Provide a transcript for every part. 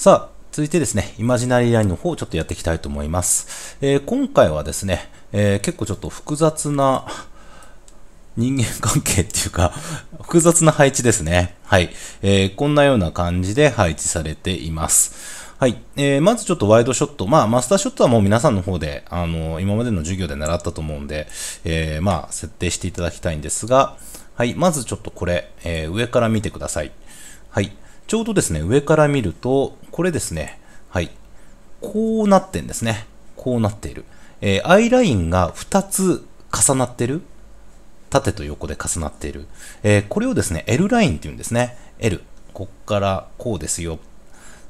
さあ、続いてですね、イマジナリーラインの方をちょっとやっていきたいと思います。えー、今回はですね、えー、結構ちょっと複雑な人間関係っていうか、複雑な配置ですね。はい。えー、こんなような感じで配置されています。はい。えー、まずちょっとワイドショット。まあ、マスターショットはもう皆さんの方で、あのー、今までの授業で習ったと思うんで、えー、まあ、設定していただきたいんですが、はい。まずちょっとこれ、えー、上から見てください。はい。ちょうどですね、上から見ると、これですね、はい、こうなってんですね。こうなっている。えー、アイラインが2つ重なってる。縦と横で重なっている。えー、これをですね、L ラインって言うんですね。L。こっからこうですよ。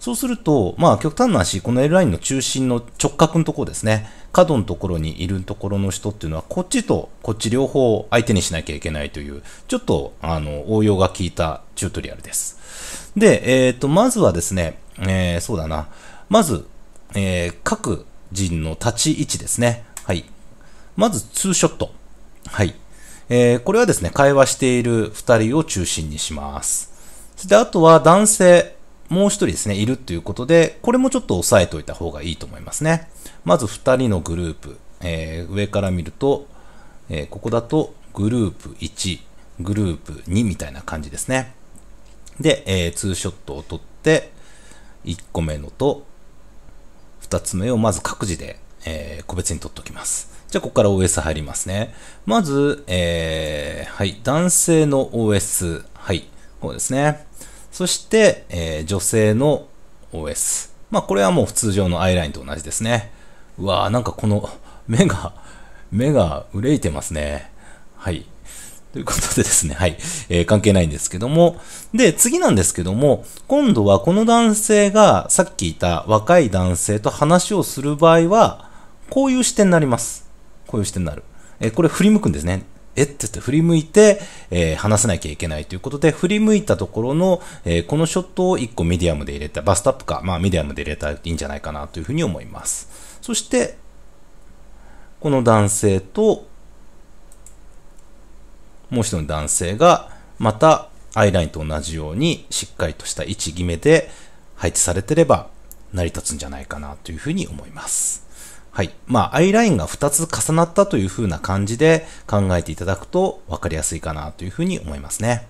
そうすると、まあ極端な話、この L ラインの中心の直角のところですね。角のところにいるところの人っていうのは、こっちとこっち両方相手にしなきゃいけないという、ちょっと、あの、応用が効いたチュートリアルです。で、えっ、ー、と、まずはですね、えー、そうだな。まず、えー、各人の立ち位置ですね。はい。まず、ツーショット。はい。えー、これはですね、会話している2人を中心にします。で、あとは男性、もう一人ですね、いるということで、これもちょっと押さえておいた方がいいと思いますね。まず二人のグループ、えー、上から見ると、えー、ここだとグループ1、グループ2みたいな感じですね。で、えー、ツーショットを取って、1個目のと2つ目をまず各自で、えー、個別に取っておきます。じゃあ、ここから OS 入りますね。まず、えー、はい、男性の OS、はい、こうですね。そして、えー、女性の OS。まあ、これはもう普通常のアイラインと同じですね。うわぁ、なんかこの目が、目が憂いてますね。はい。ということでですね、はい。えー、関係ないんですけども。で、次なんですけども、今度はこの男性がさっき言った若い男性と話をする場合は、こういう視点になります。こういう視点になる。えー、これ振り向くんですね。えって言って振り向いて、えー、離さなきゃいけないということで、振り向いたところの、えー、このショットを1個ミディアムで入れた、バストアップか、まあミディアムで入れたらいいんじゃないかなというふうに思います。そして、この男性と、もう一人の男性が、またアイラインと同じようにしっかりとした位置決めで配置されてれば成り立つんじゃないかなというふうに思います。はい。まあ、アイラインが2つ重なったという風な感じで考えていただくと分かりやすいかなというふうに思いますね。